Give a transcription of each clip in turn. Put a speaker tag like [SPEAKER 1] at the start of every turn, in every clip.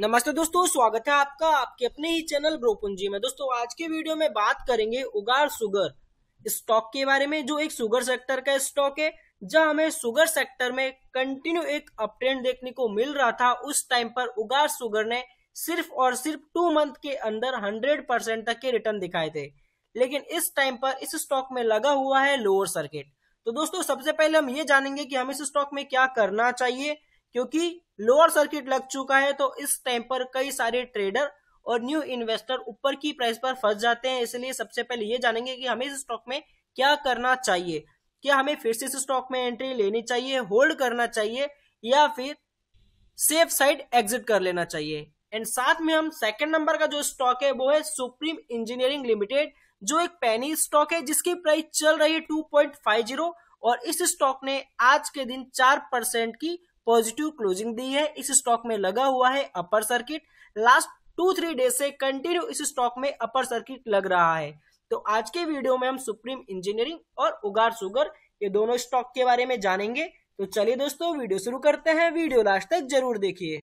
[SPEAKER 1] नमस्ते दोस्तों स्वागत है आपका आपके अपने ही चैनल ब्रोपुंजी में दोस्तों आज के वीडियो में बात करेंगे उगार सुगर स्टॉक के बारे में जो एक सुगर सेक्टर का स्टॉक है जहां हमें सुगर सेक्टर में कंटिन्यू एक अपट्रेंड देखने को मिल रहा था उस टाइम पर उगार सुगर ने सिर्फ और सिर्फ टू मंथ के अंदर हंड्रेड परसेंट तक के रिटर्न दिखाए थे लेकिन इस टाइम पर इस स्टॉक में लगा हुआ है लोअर सर्किट तो दोस्तों सबसे पहले हम ये जानेंगे कि हमें इस स्टॉक में क्या करना चाहिए क्योंकि लोअर सर्किट लग चुका है तो इस टाइम पर कई सारे ट्रेडर और न्यू इन्वेस्टर ऊपर की प्राइस पर फंस जाते हैं इसलिए सबसे पहले ये जानेंगे कि हमें इस स्टॉक में क्या करना चाहिए क्या हमें फिर से इस स्टॉक में एंट्री लेनी चाहिए होल्ड करना चाहिए या फिर सेफ साइड एग्जिट कर लेना चाहिए एंड साथ में हम सेकंड नंबर का जो स्टॉक है वो है सुप्रीम इंजीनियरिंग लिमिटेड जो एक पैनी स्टॉक है जिसकी प्राइस चल रही है टू और इस स्टॉक ने आज के दिन चार परसेंट की पॉजिटिव क्लोजिंग दी है इस स्टॉक में लगा हुआ है upper circuit last two three days से कंटिन्यू इस स्टॉक में अपर सर्किट लग रहा है तो आज के वीडियो में हम सुप्रीम इंजीनियरिंग और उगार सुगर ये दोनों स्टॉक के बारे में जानेंगे तो चलिए दोस्तों वीडियो शुरू करते हैं वीडियो लास्ट तक जरूर देखिए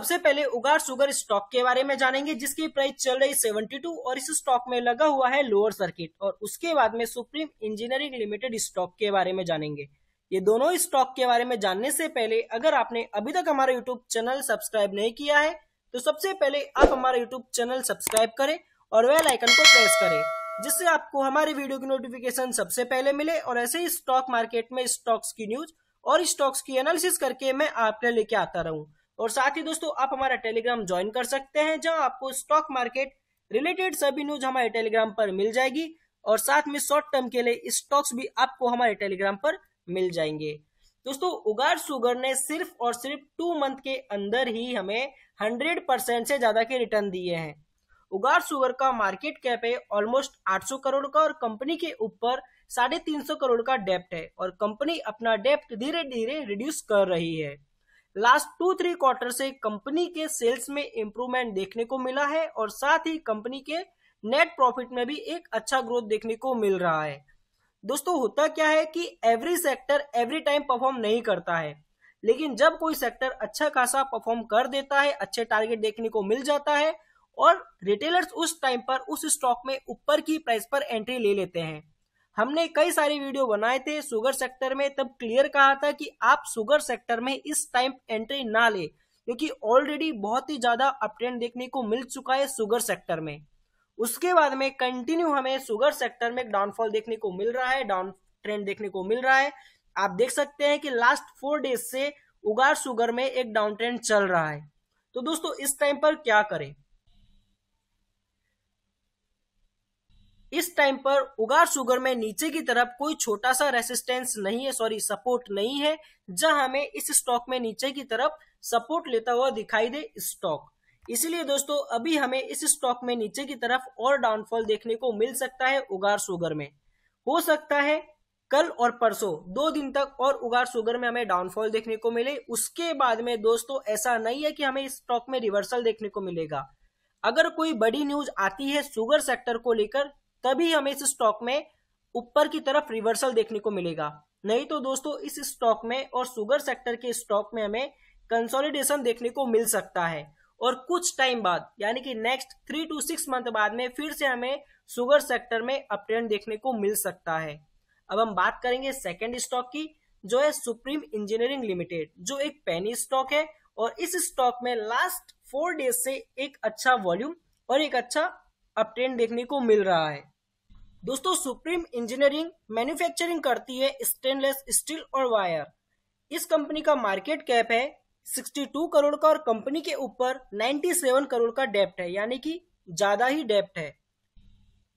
[SPEAKER 1] सबसे पहले उगार सुगर स्टॉक के बारे में जानेंगे जिसकी प्राइस चल रही सेवेंटी टू और इस स्टॉक में लगा हुआ है लोअर सर्किट और उसके बाद में सुप्रीम इंजीनियरिंग लिमिटेड स्टॉक के बारे में जानेंगे ये दोनों स्टॉक के बारे में जानने से पहले अगर आपने अभी तक हमारा यूट्यूब चैनल सब्सक्राइब नहीं किया है तो सबसे पहले आप हमारा यूट्यूब चैनल सब्सक्राइब करें और वेल आइकन को प्रेस करें जिससे आपको हमारे वीडियो की नोटिफिकेशन सबसे पहले मिले और ऐसे ही स्टॉक मार्केट में स्टॉक्स की न्यूज और स्टॉक्स की एनालिसिस करके मैं आपके लेके आता रहूं और साथ ही दोस्तों आप हमारा टेलीग्राम ज्वाइन कर सकते हैं जहां आपको स्टॉक मार्केट रिलेटेड सभी न्यूज हमारे टेलीग्राम पर मिल जाएगी और साथ में शॉर्ट टर्म के लिए स्टॉक्स भी आपको हमारे टेलीग्राम पर मिल जाएंगे दोस्तों उगार सुगर ने सिर्फ और सिर्फ टू मंथ के अंदर ही हमें हंड्रेड परसेंट से ज्यादा के रिटर्न दिए हैं उगार सुगर का मार्केट कैप है ऑलमोस्ट 800 करोड़ का और कंपनी के ऊपर साढ़े तीन सौ करोड़ का डेप्ट है और कंपनी अपना डेप्ट धीरे धीरे रिड्यूस कर रही है लास्ट टू थ्री क्वार्टर से कंपनी के सेल्स में इंप्रूवमेंट देखने को मिला है और साथ ही कंपनी के नेट प्रॉफिट में भी एक अच्छा ग्रोथ देखने को मिल रहा है दोस्तों होता क्या है कि every sector every time perform नहीं करता है लेकिन जब कोई सेक्टर अच्छा खासा परफॉर्म कर देता है अच्छे टारगेट देखने को मिल जाता है और रिटेलर्स उस टाइम पर उस स्टॉक में ऊपर की प्राइस पर एंट्री ले लेते हैं हमने कई सारे वीडियो बनाए थे शुगर सेक्टर में तब क्लियर कहा था कि आप सुगर सेक्टर में इस टाइम एंट्री ना ले क्योंकि ऑलरेडी बहुत ही ज्यादा अपट्रेंड देखने को मिल चुका है सुगर सेक्टर में उसके बाद में कंटिन्यू हमें सुगर सेक्टर में डाउनफॉल देखने को मिल रहा है डाउन ट्रेंड देखने को मिल रहा है आप देख सकते हैं कि लास्ट फोर डेज से उगार सुगर में एक डाउन ट्रेंड चल रहा है तो दोस्तों इस टाइम पर क्या करें इस टाइम पर उगार सुगर में नीचे की तरफ कोई छोटा सा रेसिस्टेंस नहीं है सॉरी सपोर्ट नहीं है जहां हमें इस स्टॉक में नीचे की तरफ सपोर्ट लेता हुआ दिखाई दे स्टॉक इसलिए दोस्तों अभी हमें इस स्टॉक में नीचे की तरफ और डाउनफॉल देखने को मिल सकता है उगार सुगर में हो सकता है कल और परसों दो दिन तक और उगार सुगर में हमें डाउनफॉल देखने को मिले उसके बाद में दोस्तों ऐसा नहीं है कि हमें इस स्टॉक में रिवर्सल देखने को मिलेगा अगर कोई बड़ी न्यूज आती है सुगर सेक्टर को लेकर तभी हमें इस स्टॉक में ऊपर की तरफ रिवर्सल देखने को मिलेगा नहीं तो दोस्तों इस स्टॉक में और सुगर सेक्टर के स्टॉक में हमें कंसोलिडेशन देखने को मिल सकता है और कुछ टाइम बाद यानी कि next three two six month बाद में फिर से हमें सुगर सेक्टर में अपट्रेंड देखने को मिल सकता है अब हम बात करेंगे सेकेंड स्टॉक की जो है सुप्रीम इंजीनियरिंग लिमिटेड जो एक पेनी स्टॉक है और इस स्टॉक में लास्ट फोर डेज से एक अच्छा वॉल्यूम और एक अच्छा अपट्रेंड देखने को मिल रहा है दोस्तों सुप्रीम इंजीनियरिंग मैन्युफैक्चरिंग करती है स्टेनलेस स्टील और वायर इस कंपनी का मार्केट कैप है 62 करोड़ का और कंपनी के ऊपर 97 करोड़ का डेप्ट है यानी कि ज्यादा ही डेप्ट है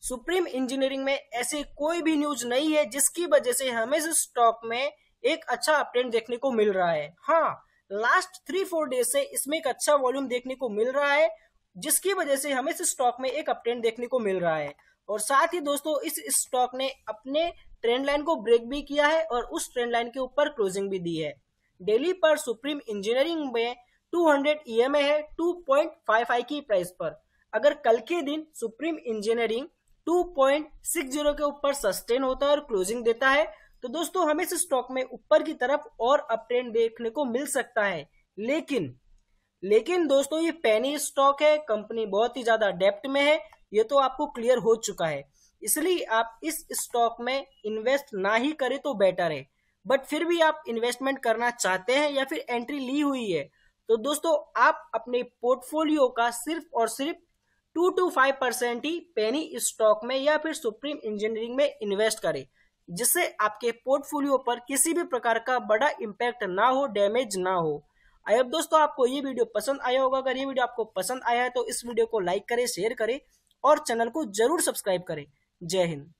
[SPEAKER 1] सुप्रीम इंजीनियरिंग में ऐसे कोई भी न्यूज नहीं है जिसकी वजह से हमें इस स्टॉक में एक अच्छा अपडेट देखने को मिल रहा है हाँ लास्ट थ्री फोर डेज से इसमें एक अच्छा वॉल्यूम देखने को मिल रहा है जिसकी वजह से हमें इस स्टॉक में एक अपडेट देखने को मिल रहा है और साथ ही दोस्तों इस स्टॉक ने अपने ट्रेंड लाइन को ब्रेक भी किया है और उस ट्रेंड लाइन के ऊपर क्लोजिंग भी दी है डेली पर सुप्रीम इंजीनियरिंग में 200 ईएमए e है 2.55 की प्राइस पर अगर कल के दिन सुप्रीम इंजीनियरिंग 2.60 के ऊपर सस्टेन होता है और क्लोजिंग देता है तो दोस्तों हमें इस स्टॉक में ऊपर की तरफ और अपट्रेंड देखने को मिल सकता है लेकिन लेकिन दोस्तों ये पैनी स्टॉक है कंपनी बहुत ही ज्यादा डेप्ट में है ये तो आपको क्लियर हो चुका है इसलिए आप इस स्टॉक में इन्वेस्ट ना ही करें तो बेटर है बट फिर भी आप इन्वेस्टमेंट करना चाहते हैं या फिर एंट्री ली हुई है तो दोस्तों आप अपने पोर्टफोलियो का सिर्फ और सिर्फ टू टू फाइव परसेंट ही पेनी स्टॉक में या फिर सुप्रीम इंजीनियरिंग में इन्वेस्ट करें जिससे आपके पोर्टफोलियो पर किसी भी प्रकार का बड़ा इम्पैक्ट ना हो डैमेज ना हो अब दोस्तों आपको ये वीडियो पसंद आया होगा अगर ये वीडियो आपको पसंद आया है तो इस वीडियो को लाइक करें शेयर करें और चैनल को जरूर सब्सक्राइब करें जय हिंद